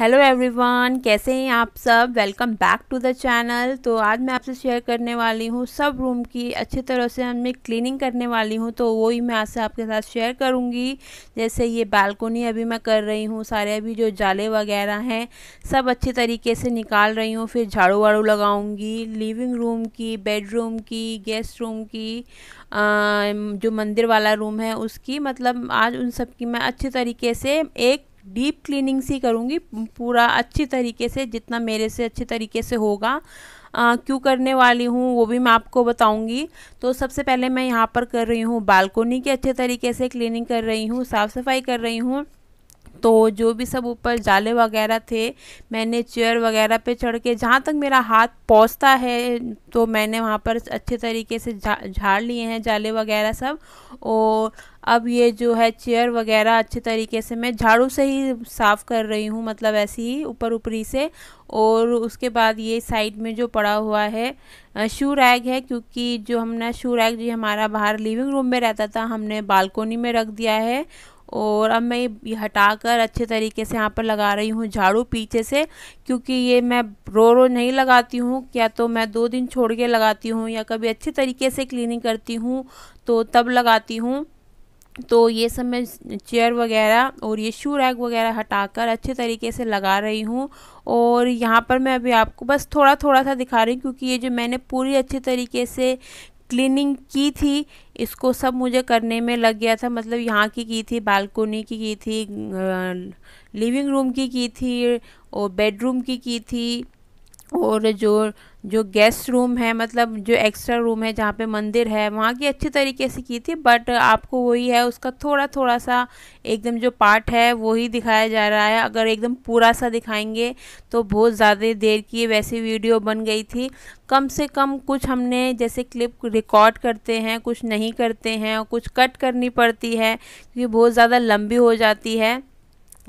hello everyone कैसे हैं आप सब welcome back to the channel तो आज मैं आपसे शेयर करने वाली हूँ सब रूम की अच्छी तरह से हमें क्लीनिंग करने वाली हूँ तो वही मैं आज से आपके साथ शेयर करूँगी जैसे ये बालकोनी अभी मैं कर रही हूँ सारे अभी जो जाले वगैरह हैं सब अच्छे तरीके से निकाल रही हूँ फिर झाड़ू वाड़ू लगाऊँगी लिविंग रूम की बेडरूम की गेस्ट रूम की आ, जो मंदिर वाला रूम है उसकी मतलब आज उन सब की मैं अच्छे तरीके से एक डीप क्लीनिंग सी करूँगी पूरा अच्छी तरीके से जितना मेरे से अच्छे तरीके से होगा आ, क्यों करने वाली हूँ वो भी मैं आपको बताऊँगी तो सबसे पहले मैं यहाँ पर कर रही हूँ बालकोनी की अच्छे तरीके से क्लीनिंग कर रही हूँ साफ़ सफाई कर रही हूँ तो जो भी सब ऊपर जाले वगैरह थे मैंने चेयर वगैरह पे चढ़ के जहाँ तक मेरा हाथ पहुँचता है तो मैंने वहाँ पर अच्छे तरीके से झाड़ लिए हैं जाले वगैरह सब और अब ये जो है चेयर वगैरह अच्छे तरीके से मैं झाड़ू से ही साफ़ कर रही हूँ मतलब ऐसे ही ऊपर ऊपरी से और उसके बाद ये साइड में जो पड़ा हुआ है शू रैग है क्योंकि जो हमने शू रैग जो हमारा बाहर लिविंग रूम में रहता था हमने बालकोनी में रख दिया है और अब मैं ये हटा कर अच्छे तरीके से यहाँ पर लगा रही हूँ झाड़ू पीछे से क्योंकि ये मैं रो रो नहीं लगाती हूँ क्या तो मैं दो दिन छोड़ के लगाती हूँ या कभी अच्छे तरीके से क्लीनिंग करती हूँ तो तब लगाती हूँ तो ये सब मैं चेयर वगैरह और ये शू रैग वगैरह हटाकर अच्छे तरीके से लगा रही हूँ और यहाँ पर मैं अभी आपको बस थोड़ा थोड़ा सा दिखा रही हूँ क्योंकि ये जो मैंने पूरी अच्छे तरीके से क्लीनिंग की थी इसको सब मुझे करने में लग गया था मतलब यहाँ की की थी बालकोनी की की थी लिविंग रूम की की थी और बेडरूम की की थी और जो जो गेस्ट रूम है मतलब जो एक्स्ट्रा रूम है जहाँ पे मंदिर है वहाँ की अच्छे तरीके से की थी बट आपको वही है उसका थोड़ा थोड़ा सा एकदम जो पार्ट है वही दिखाया जा रहा है अगर एकदम पूरा सा दिखाएंगे तो बहुत ज़्यादा देर की वैसी वीडियो बन गई थी कम से कम कुछ हमने जैसे क्लिप रिकॉर्ड करते हैं कुछ नहीं करते हैं कुछ कट करनी पड़ती है क्योंकि बहुत ज़्यादा लंबी हो जाती है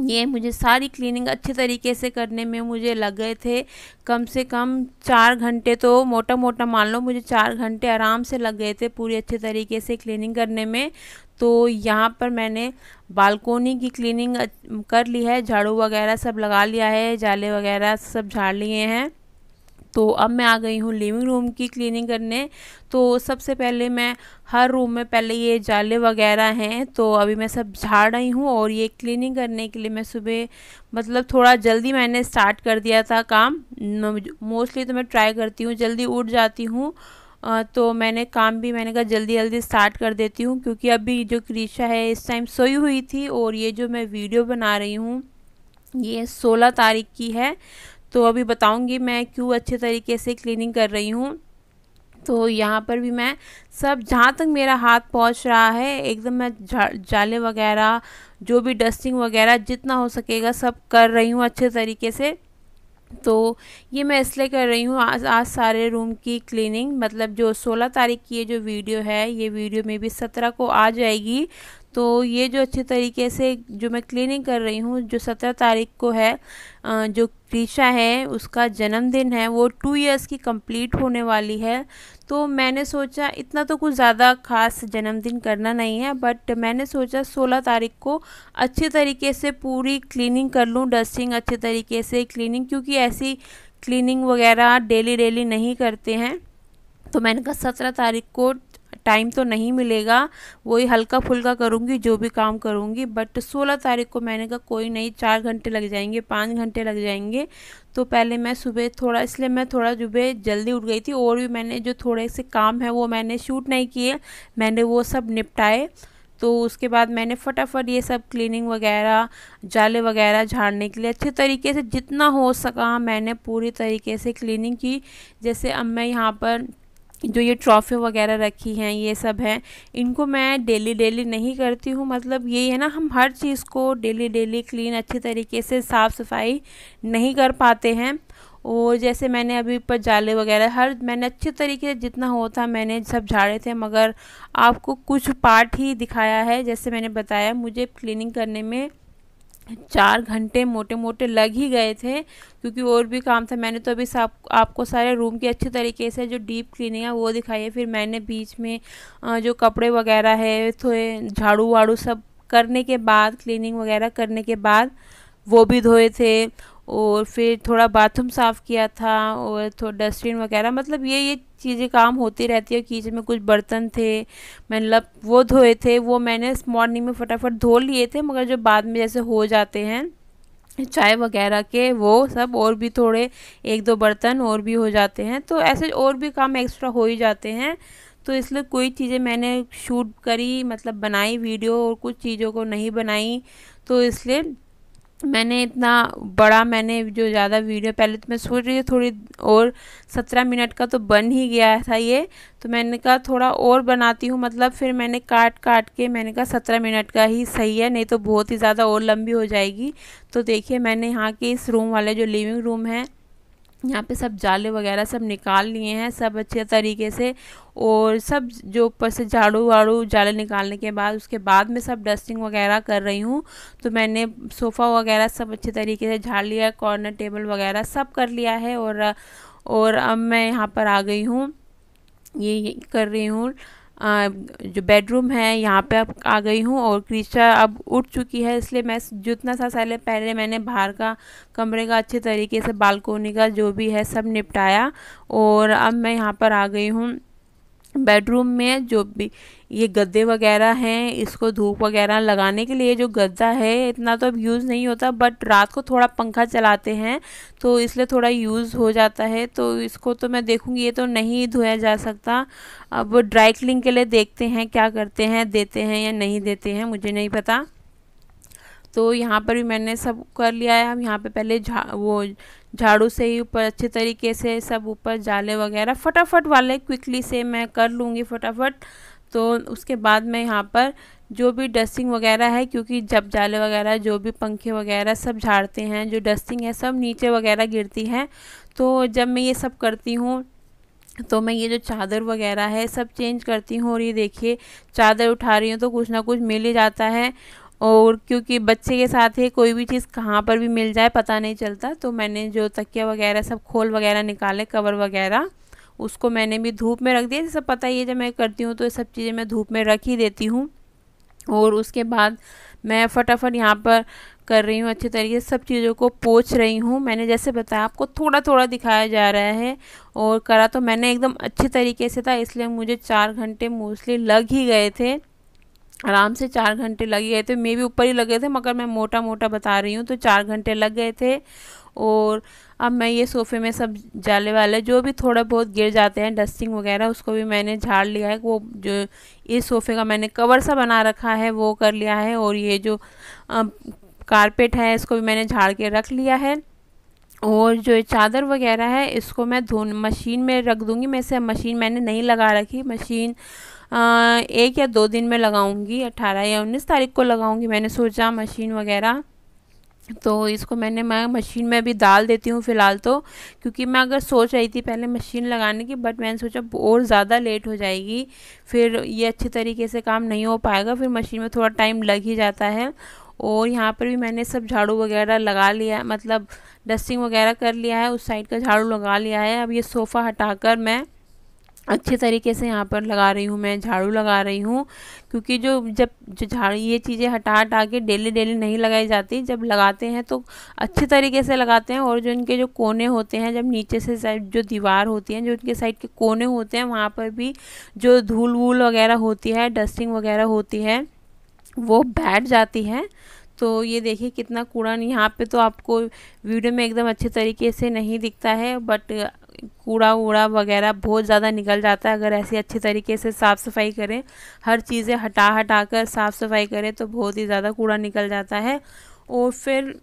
ये मुझे सारी क्लीनिंग अच्छे तरीके से करने में मुझे लग गए थे कम से कम चार घंटे तो मोटा मोटा मान लो मुझे चार घंटे आराम से लग गए थे पूरी अच्छे तरीके से क्लीनिंग करने में तो यहाँ पर मैंने बालकोनी की क्लीनिंग कर ली है झाड़ू वगैरह सब लगा लिया है जाले वगैरह सब झाड़ लिए हैं तो अब मैं आ गई हूँ लिविंग रूम की क्लीनिंग करने तो सबसे पहले मैं हर रूम में पहले ये जाले वगैरह हैं तो अभी मैं सब झाड़ रही हूँ और ये क्लीनिंग करने के लिए मैं सुबह मतलब थोड़ा जल्दी मैंने स्टार्ट कर दिया था काम मोस्टली तो मैं ट्राई करती हूँ जल्दी उठ जाती हूँ तो मैंने काम भी मैंने कहा जल्दी जल्दी स्टार्ट कर देती हूँ क्योंकि अभी जो क्रीशा है इस टाइम सोई हुई थी और ये जो मैं वीडियो बना रही हूँ ये सोलह तारीख की है तो अभी बताऊंगी मैं क्यों अच्छे तरीके से क्लीनिंग कर रही हूँ तो यहाँ पर भी मैं सब जहाँ तक मेरा हाथ पहुँच रहा है एकदम मैं जा, जाले वगैरह जो भी डस्टिंग वगैरह जितना हो सकेगा सब कर रही हूँ अच्छे तरीके से तो ये मैं इसलिए कर रही हूँ आज आज सारे रूम की क्लीनिंग मतलब जो 16 तारीख की ये जो वीडियो है ये वीडियो में भी 17 को आ जाएगी तो ये जो अच्छे तरीके से जो मैं क्लीनिंग कर रही हूँ जो सत्रह तारीख को है जो कृषा है उसका जन्मदिन है वो टू इयर्स की कंप्लीट होने वाली है तो मैंने सोचा इतना तो कुछ ज़्यादा खास जन्मदिन करना नहीं है बट मैंने सोचा सोलह तारीख को अच्छे तरीके से पूरी क्लीनिंग कर लूँ डस्टिंग अच्छे तरीके से क्लीनिंग क्योंकि ऐसी क्लीनिंग वगैरह डेली डेली नहीं करते हैं तो मैंने कहा सत्रह तारीख को टाइम तो नहीं मिलेगा वही हल्का फुल्का करूँगी जो भी काम करूँगी बट सोलह तारीख को मैंने कहा कोई नहीं चार घंटे लग जाएंगे पाँच घंटे लग जाएंगे तो पहले मैं सुबह थोड़ा इसलिए मैं थोड़ा सुबह जल्दी उठ गई थी और भी मैंने जो थोड़े से काम है वो मैंने शूट नहीं किए मैंने वो सब निपटाए तो उसके बाद मैंने फटाफट ये सब क्लीनिंग वगैरह जाले वगैरह झाड़ने के लिए अच्छे तरीके से जितना हो सका मैंने पूरी तरीके से क्लीनिंग की जैसे अब मैं यहाँ पर जो ये ट्रॉफी वगैरह रखी हैं ये सब हैं इनको मैं डेली डेली नहीं करती हूँ मतलब यही है ना हम हर चीज़ को डेली डेली क्लीन अच्छे तरीके से साफ़ सफाई नहीं कर पाते हैं और जैसे मैंने अभी पर जाले वगैरह हर मैंने अच्छे तरीके से जितना होता मैंने सब झाड़े थे मगर आपको कुछ पार्ट ही दिखाया है जैसे मैंने बताया मुझे क्लीनिंग करने में चार घंटे मोटे मोटे लग ही गए थे क्योंकि और भी काम था मैंने तो अभी साफ आपको सारे रूम की अच्छे तरीके से जो डीप क्लीनिंग है वो दिखाई है फिर मैंने बीच में जो कपड़े वगैरह है थोड़े झाड़ू वाड़ू सब करने के बाद क्लीनिंग वगैरह करने के बाद वो भी धोए थे और फिर थोड़ा बाथरूम साफ़ किया था और थोड़ा डस्टबिन वगैरह मतलब ये ये चीज़ें काम होती रहती है किचन में कुछ बर्तन थे मतलब वो धोए थे वो मैंने मॉर्निंग में फटाफट धो लिए थे मगर जो बाद में जैसे हो जाते हैं चाय वगैरह के वो सब और भी थोड़े एक दो बर्तन और भी हो जाते हैं तो ऐसे और भी काम एक्स्ट्रा हो ही जाते हैं तो इसलिए कोई चीज़ें मैंने शूट करी मतलब बनाई वीडियो और कुछ चीज़ों को नहीं बनाई तो इसलिए मैंने इतना बड़ा मैंने जो ज़्यादा वीडियो पहले तो मैं सोच रही थी थोड़ी और सत्रह मिनट का तो बन ही गया था ये तो मैंने कहा थोड़ा और बनाती हूँ मतलब फिर मैंने काट काट के मैंने कहा सत्रह मिनट का ही सही है नहीं तो बहुत ही ज़्यादा और लंबी हो जाएगी तो देखिए मैंने यहाँ के इस रूम वाले जो लिविंग रूम है यहाँ पे सब जाले वगैरह सब निकाल लिए हैं सब अच्छे तरीके से और सब जो ऊपर से झाड़ू वाड़ू जाले निकालने के बाद उसके बाद में सब डस्टिंग वगैरह कर रही हूँ तो मैंने सोफ़ा वगैरह सब अच्छे तरीके से झाड़ लिया कॉर्नर टेबल वगैरह सब कर लिया है और और अब मैं यहाँ पर आ गई हूँ ये कर रही हूँ जो बेडरूम है यहाँ पे अब आ गई हूँ और क्रीचा अब उठ चुकी है इसलिए मैं जितना सा साल पहले मैंने बाहर का कमरे का अच्छे तरीके से बालकोनी का जो भी है सब निपटाया और अब मैं यहाँ पर आ गई हूँ बेडरूम में जो भी ये गद्दे वगैरह हैं इसको धूप वगैरह लगाने के लिए जो गद्दा है इतना तो अब यूज़ नहीं होता बट रात को थोड़ा पंखा चलाते हैं तो इसलिए थोड़ा यूज़ हो जाता है तो इसको तो मैं देखूँगी ये तो नहीं धोया जा सकता अब ड्राई क्लिन के लिए देखते हैं क्या करते हैं देते हैं या नहीं देते हैं मुझे नहीं पता तो यहाँ पर भी मैंने सब कर लिया है हम यहाँ पे पहले झा वो झाड़ू से ही ऊपर अच्छे तरीके से सब ऊपर जाले वगैरह फटाफट वाले क्विकली से मैं कर लूँगी फटाफट तो उसके बाद मैं यहाँ पर जो भी डस्टिंग वगैरह है क्योंकि जब जाले वगैरह जो भी पंखे वगैरह सब झाड़ते हैं जो डस्टिंग है सब नीचे वगैरह गिरती हैं तो जब मैं ये सब करती हूँ तो मैं ये जो चादर वगैरह है सब चेंज करती हूँ और ये देखिए चादर उठा रही हूँ तो कुछ ना कुछ मिल ही जाता है और क्योंकि बच्चे के साथ ही कोई भी चीज़ कहाँ पर भी मिल जाए पता नहीं चलता तो मैंने जो तकिया वगैरह सब खोल वगैरह निकाले कवर वगैरह उसको मैंने भी धूप में रख दिया जैसे पता ही है जब मैं करती हूँ तो ये सब चीज़ें मैं धूप में रख ही देती हूँ और उसके बाद मैं फटाफट यहाँ पर कर रही हूँ अच्छे तरीके से सब चीज़ों को पोछ रही हूँ मैंने जैसे बताया आपको थोड़ा थोड़ा दिखाया जा रहा है और करा तो मैंने एकदम अच्छे तरीके से था इसलिए मुझे चार घंटे मोस्टली लग ही गए थे आराम से चार घंटे लगे गए थे मे भी ऊपर ही लगे थे मगर मैं मोटा मोटा बता रही हूँ तो चार घंटे लग गए थे और अब मैं ये सोफ़े में सब जाले वाले जो भी थोड़ा बहुत गिर जाते हैं डस्टिंग वगैरह उसको भी मैंने झाड़ लिया है वो जो इस सोफ़े का मैंने कवर सा बना रखा है वो कर लिया है और ये जो कारपेट है इसको भी मैंने झाड़ के रख लिया है और जो चादर वगैरह है इसको मैं धो मशीन में रख दूँगी मैं से मशीन मैंने नहीं लगा रखी मशीन एक या दो दिन में लगाऊंगी अट्ठारह या उन्नीस तारीख को लगाऊंगी मैंने सोचा मशीन वगैरह तो इसको मैंने मैं मशीन में अभी डाल देती हूँ फ़िलहाल तो क्योंकि मैं अगर सोच रही थी पहले मशीन लगाने की बट मैंने सोचा और ज़्यादा लेट हो जाएगी फिर ये अच्छे तरीके से काम नहीं हो पाएगा फिर मशीन में थोड़ा टाइम लग ही जाता है और यहाँ पर भी मैंने सब झाड़ू वगैरह लगा लिया मतलब डस्टिंग वगैरह कर लिया है उस साइड का झाड़ू लगा लिया है अब ये सोफ़ा हटा मैं अच्छे तरीके से यहाँ पर लगा रही हूँ मैं झाड़ू लगा रही हूँ क्योंकि जो जब जो झाड़ू ये चीज़ें हटा हटा के डेली डेली नहीं लगाई जाती जब लगाते हैं तो अच्छे तरीके से लगाते हैं और जो इनके जो कोने होते हैं जब नीचे से साइड जो दीवार होती है जो इनके साइड के कोने होते हैं वहाँ पर भी जो धूल वूल वगैरह होती है डस्टिंग वगैरह होती है वो बैठ जाती है तो ये देखिए कितना कूड़ा यहाँ पे तो आपको वीडियो में एकदम अच्छे तरीके से नहीं दिखता है बट कूड़ा वूड़ा वगैरह बहुत ज़्यादा निकल जाता है अगर ऐसे अच्छे तरीके से साफ़ सफाई करें हर चीज़ें हटा हटा कर साफ़ सफाई करें तो बहुत ही ज़्यादा कूड़ा निकल जाता है और फिर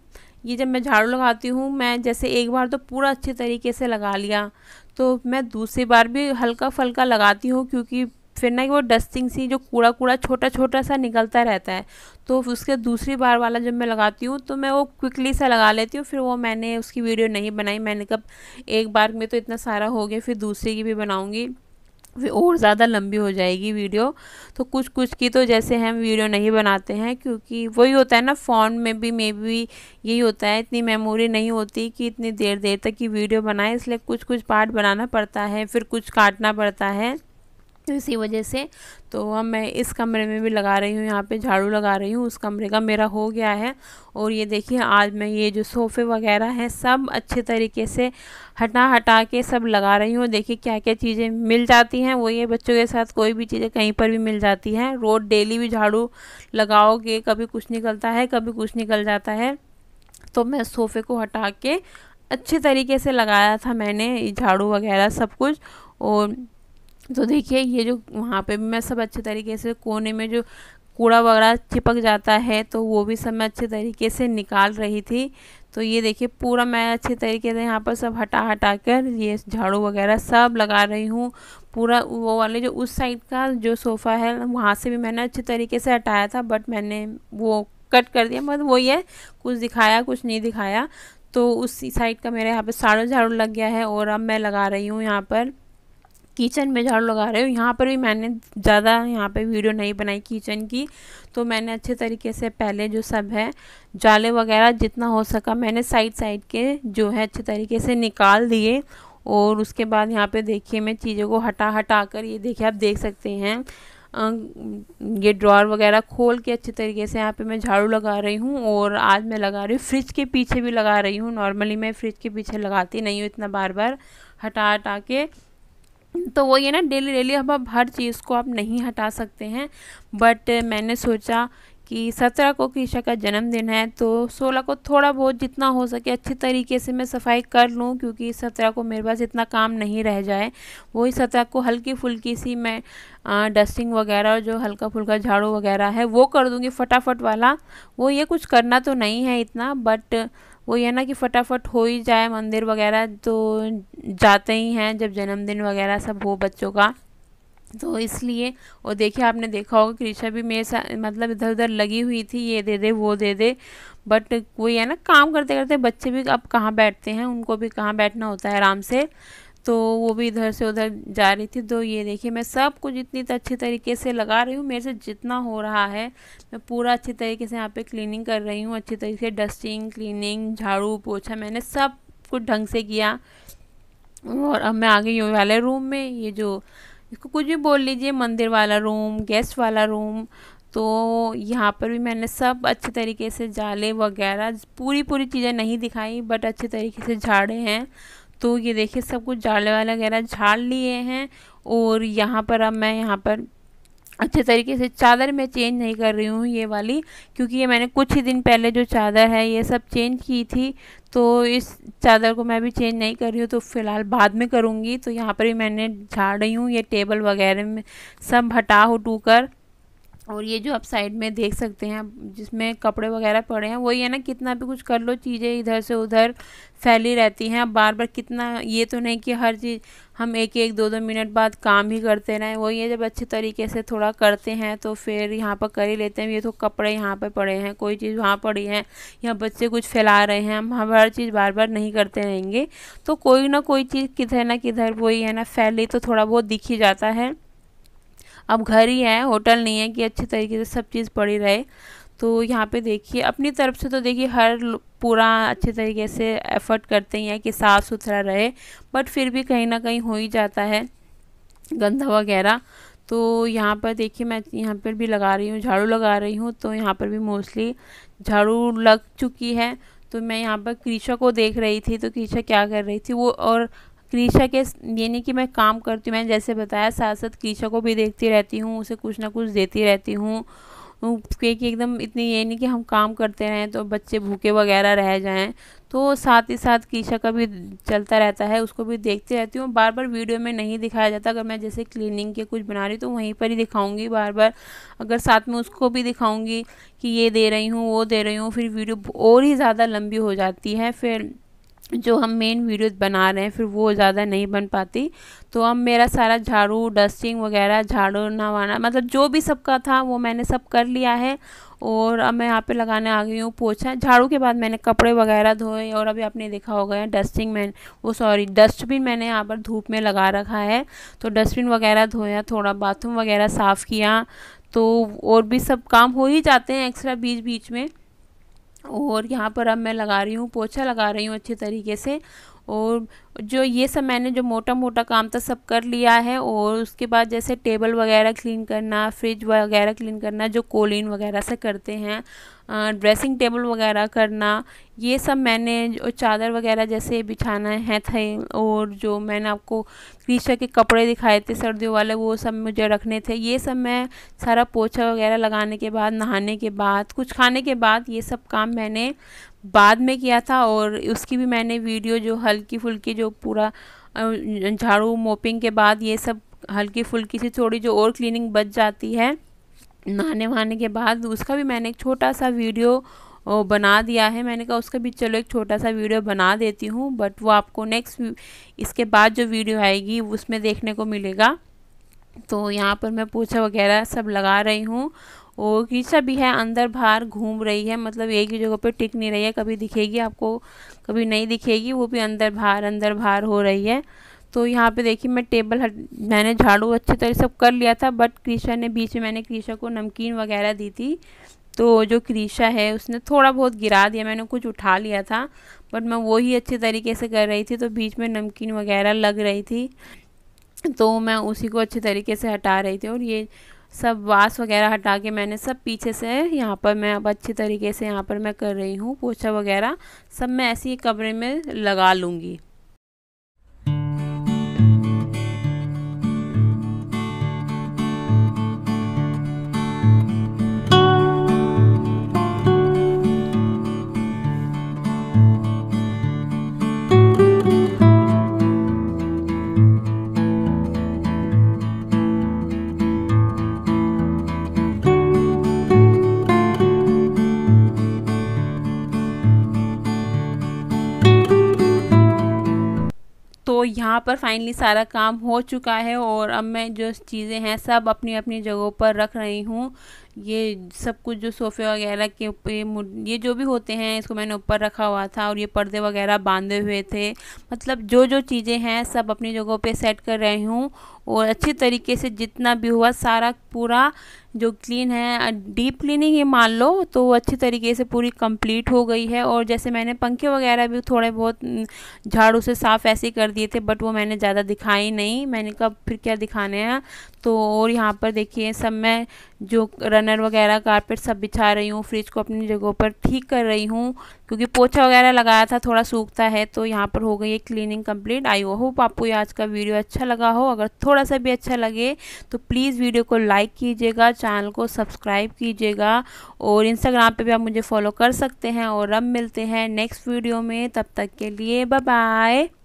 ये जब मैं झाड़ू लगाती हूँ मैं जैसे एक बार तो पूरा अच्छे तरीके से लगा लिया तो मैं दूसरी बार भी हल्का फल्का लगाती हूँ क्योंकि फिर ना कि वो डस्टिंग सी जो कूड़ा कूड़ा छोटा छोटा सा निकलता रहता है तो उसके दूसरी बार वाला जब मैं लगाती हूँ तो मैं वो क्विकली सा लगा लेती हूँ फिर वो मैंने उसकी वीडियो नहीं बनाई मैंने कब एक बार में तो इतना सारा हो गया फिर दूसरे की भी बनाऊँगी फिर और ज़्यादा लंबी हो जाएगी वीडियो तो कुछ कुछ की तो जैसे हम वीडियो नहीं बनाते हैं क्योंकि वही होता है ना फ़ोन में भी मे भी यही होता है इतनी मेमोरी नहीं होती कि इतनी देर देर तक की वीडियो बनाए इसलिए कुछ कुछ पार्ट बनाना पड़ता है फिर कुछ काटना पड़ता है इसी वजह से तो अब मैं इस कमरे में भी लगा रही हूँ यहाँ पे झाड़ू लगा रही हूँ उस कमरे का मेरा हो गया है और ये देखिए आज मैं ये जो सोफ़े वगैरह हैं सब अच्छे तरीके से हटा हटा के सब लगा रही हूँ देखिए क्या क्या चीज़ें मिल जाती हैं वो ये बच्चों के साथ कोई भी चीज़ें कहीं पर भी मिल जाती हैं रोड डेली भी झाड़ू लगाओगे कभी कुछ निकलता है कभी कुछ निकल जाता है तो मैं सोफ़े को हटा के अच्छे तरीके से लगाया था मैंने झाड़ू वगैरह सब कुछ और तो देखिए ये जो वहाँ पे भी मैं सब अच्छे तरीके से कोने में जो कूड़ा वगैरह चिपक जाता है तो वो भी सब मैं अच्छे तरीके से निकाल रही थी तो ये देखिए पूरा मैं अच्छे तरीके से यहाँ पर सब हटा हटा कर ये झाड़ू वगैरह सब लगा रही हूँ पूरा वो वाले जो उस साइड का जो सोफ़ा है वहाँ से भी मैंने अच्छे तरीके से हटाया था बट मैंने वो कट कर दिया मतलब वही है कुछ दिखाया कुछ नहीं दिखाया तो उस साइड का मेरे यहाँ पर साढ़ों झाड़ू लग गया है और अब मैं लगा रही हूँ यहाँ पर किचन में झाड़ू लगा रहे हो यहाँ पर भी मैंने ज़्यादा यहाँ पे वीडियो नहीं बनाई किचन की तो मैंने अच्छे तरीके से पहले जो सब है जाले वगैरह जितना हो सका मैंने साइड साइड के जो है अच्छे तरीके से निकाल दिए और उसके बाद यहाँ पे देखिए मैं चीज़ों को हटा हटा कर ये देखिए आप देख सकते हैं ये ड्रॉर वगैरह खोल के अच्छे तरीके से यहाँ पे मैं झाड़ू लगा रही हूँ और आज मैं लगा रही हूँ फ्रिज के पीछे भी लगा रही हूँ नॉर्मली मैं फ्रिज के पीछे लगाती नहीं हूँ इतना बार बार हटा हटा के तो वो ये ना डेली डेली अब आप हर चीज़ को आप नहीं हटा सकते हैं बट मैंने सोचा कि सत्रह को कीशा का जन्मदिन है तो सोलह को थोड़ा बहुत जितना हो सके अच्छे तरीके से मैं सफाई कर लूँ क्योंकि सत्रह को मेरे पास इतना काम नहीं रह जाए वही सत्रह को हल्की फुल्की सी मैं आ, डस्टिंग वगैरह जो हल्का फुल्का झाड़ू वगैरह है वो कर दूँगी फटाफट वाला वो ये कुछ करना तो नहीं है इतना बट वो ये ना कि फटाफट हो ही जाए मंदिर वगैरह तो जाते ही हैं जब जन्मदिन वगैरह सब हो बच्चों का तो इसलिए वो देखिए आपने देखा होगा कृषा भी मेरे साथ मतलब इधर उधर लगी हुई थी ये दे दे वो दे दे बट वही है ना काम करते करते बच्चे भी अब कहाँ बैठते हैं उनको भी कहाँ बैठना होता है आराम से तो वो भी इधर से उधर जा रही थी तो ये देखिए मैं सब कुछ इतनी अच्छे तरीके से लगा रही हूँ मेरे से जितना हो रहा है मैं पूरा अच्छी तरीके से यहाँ पे क्लीनिंग कर रही हूँ अच्छी तरीके से डस्टिंग क्लीनिंग झाड़ू पोछा मैंने सब कुछ ढंग से किया और अब मैं आ गई हूँ वाले रूम में ये जो इसको कुछ भी बोल लीजिए मंदिर वाला रूम गेस्ट वाला रूम तो यहाँ पर भी मैंने सब अच्छे तरीके से जाले वगैरह पूरी पूरी चीज़ें नहीं दिखाई बट अच्छे तरीके से झाड़े हैं तो ये देखिए सब कुछ जाले वाले वगैरह झाड़ लिए हैं और यहाँ पर अब मैं यहाँ पर अच्छे तरीके से चादर मैं चेंज नहीं कर रही हूँ ये वाली क्योंकि ये मैंने कुछ ही दिन पहले जो चादर है ये सब चेंज की थी तो इस चादर को मैं भी चेंज नहीं कर रही हूँ तो फ़िलहाल बाद में करूँगी तो यहाँ पर भी मैंने झाड़ रही हूँ ये टेबल वगैरह में सब हटा हटू कर और ये जो आप साइड में देख सकते हैं जिसमें कपड़े वगैरह पड़े हैं वही है ना कितना भी कुछ कर लो चीज़ें इधर से उधर फैली रहती हैं बार बार कितना ये तो नहीं कि हर चीज़ हम एक एक दो दो मिनट बाद काम ही करते रहें वही है जब अच्छे तरीके से थोड़ा करते हैं तो फिर यहाँ पर कर ही लेते हैं ये तो कपड़े यहाँ पर पड़े हैं कोई चीज़ वहाँ पड़ी है या बच्चे कुछ फैला रहे हैं हम हम हर चीज़ बार बार नहीं करते रहेंगे तो कोई ना कोई चीज़ किधर ना किधर वही है ना फैली तो थोड़ा बहुत दिख ही जाता है अब घर ही है होटल नहीं है कि अच्छे तरीके से सब चीज़ पड़ी रहे तो यहाँ पे देखिए अपनी तरफ से तो देखिए हर पूरा अच्छे तरीके से एफ़र्ट करते हैं कि साफ़ सुथरा रहे बट फिर भी कहीं ना कहीं हो ही जाता है गंदा वगैरह तो यहाँ पर देखिए मैं यहाँ पर भी लगा रही हूँ झाड़ू लगा रही हूँ तो यहाँ पर भी मोस्टली झाड़ू लग चुकी है तो मैं यहाँ पर क्रीशा को देख रही थी तो क्रीशा क्या कर रही थी वो और क्रीशा के यानी कि मैं काम करती हूँ मैंने जैसे बताया साथ साथ क्रीशा को भी देखती रहती हूँ उसे कुछ ना कुछ देती रहती हूँ क्योंकि एकदम इतनी ये नहीं कि हम काम करते रहें तो बच्चे भूखे वगैरह रह जाएं तो साथ ही साथ कीशा का भी चलता रहता है उसको भी देखती रहती हूँ बार बार वीडियो में नहीं दिखाया जाता अगर मैं जैसे क्लीनिंग के कुछ बना रही तो वहीं पर ही दिखाऊंगी बार बार अगर साथ में उसको भी दिखाऊंगी कि ये दे रही हूँ वो दे रही हूँ फिर वीडियो और ही ज़्यादा लंबी हो जाती है फिर जो हम मेन वीडियोस बना रहे हैं फिर वो ज़्यादा नहीं बन पाती तो अब मेरा सारा झाड़ू डस्टिंग वगैरह झाड़ू नहाना मतलब जो भी सबका था वो मैंने सब कर लिया है और अब मैं यहाँ पे लगाने आ गई हूँ पोछा झाड़ू के बाद मैंने कपड़े वगैरह धोए और अभी आपने देखा होगा गया डस्टिंग मैंने वो सॉरी डस्टबिन मैंने यहाँ पर धूप में लगा रखा है तो डस्टबिन वगैरह धोया थोड़ा बाथरूम वगैरह साफ़ किया तो और भी सब काम हो ही जाते हैं एक्स्ट्रा बीच बीच में और यहाँ पर अब मैं लगा रही हूँ पोछा लगा रही हूँ अच्छे तरीके से और जो ये सब मैंने जो मोटा मोटा काम था सब कर लिया है और उसके बाद जैसे टेबल वगैरह क्लीन करना फ्रिज वगैरह क्लीन करना जो कोलिन वगैरह से करते हैं ड्रेसिंग टेबल वगैरह करना ये सब मैंने चादर वगैरह जैसे बिछाना है थे और जो मैंने आपको क्रीशा के कपड़े दिखाए थे सर्दियों वाले वो सब मुझे रखने थे ये सब मैं सारा पोछा वगैरह लगाने के बाद नहाने के बाद कुछ खाने के बाद ये सब काम मैंने बाद में किया था और उसकी भी मैंने वीडियो जो हल्की फुल्की जो जो पूरा झाड़ू मोपिंग के बाद ये सब हल्की फुल्की सी थोड़ी जो और क्लीनिंग बच जाती है नहाने वहाने के बाद उसका भी मैंने एक छोटा सा वीडियो बना दिया है मैंने कहा उसका भी चलो एक छोटा सा वीडियो बना देती हूँ बट वो आपको नेक्स्ट इसके बाद जो वीडियो आएगी उसमें देखने को मिलेगा तो यहाँ पर मैं पोछा वगैरह सब लगा रही हूँ और कीचड़ भी है अंदर बाहर घूम रही है मतलब एक ही जगह पे टिक नहीं रही है कभी दिखेगी आपको कभी नहीं दिखेगी वो भी अंदर बाहर अंदर बाहर हो रही है तो यहाँ पे देखिए मैं टेबल हट मैंने झाड़ू अच्छी तरह सब कर लिया था बट क्रीशा ने बीच में मैंने क्रीशा को नमकीन वगैरह दी थी तो जो क्रीशा है उसने थोड़ा बहुत गिरा दिया मैंने कुछ उठा लिया था बट मैं वही अच्छे तरीके से कर रही थी तो बीच में नमकीन वगैरह लग रही थी तो मैं उसी को अच्छे तरीके से हटा रही थी और ये सब वास वगैरह हटा के मैंने सब पीछे से यहाँ पर मैं अब अच्छे तरीके से यहाँ पर मैं कर रही हूँ पोछा वगैरह सब मैं ऐसे ही कमरे में लगा लूँगी यहाँ पर फाइनली सारा काम हो चुका है और अब मैं जो चीज़ें हैं सब अपनी अपनी जगहों पर रख रही हूँ ये सब कुछ जो सोफ़े वगैरह के ऊपर ये जो भी होते हैं इसको मैंने ऊपर रखा हुआ था और ये पर्दे वगैरह बांधे हुए थे मतलब जो जो चीज़ें हैं सब अपनी जगहों पे सेट कर रही हूँ और अच्छे तरीके से जितना भी हुआ सारा पूरा जो क्लीन है डीप क्लीनिंग ही मान लो तो अच्छी तरीके से पूरी कंप्लीट हो गई है और जैसे मैंने पंखे वगैरह भी थोड़े बहुत झाड़ू से साफ़ ऐसे कर दिए थे बट वो मैंने ज़्यादा दिखाई नहीं मैंने कब फिर क्या दिखाने हैं तो और यहाँ पर देखिए सब मैं जो रनर वगैरह कारपेट सब बिछा रही हूँ फ्रिज को अपनी जगहों पर ठीक कर रही हूँ क्योंकि पोछा वगैरह लगाया था थोड़ा सूखता है तो यहाँ पर हो गई है क्लीनिंग कंप्लीट आई होप आपको ये आज का वीडियो अच्छा लगा हो अगर थोड़ा सा भी अच्छा लगे तो प्लीज़ वीडियो को लाइक कीजिएगा चैनल को सब्सक्राइब कीजिएगा और इंस्टाग्राम पर भी आप मुझे फॉलो कर सकते हैं और अब मिलते हैं नेक्स्ट वीडियो में तब तक के लिए बाय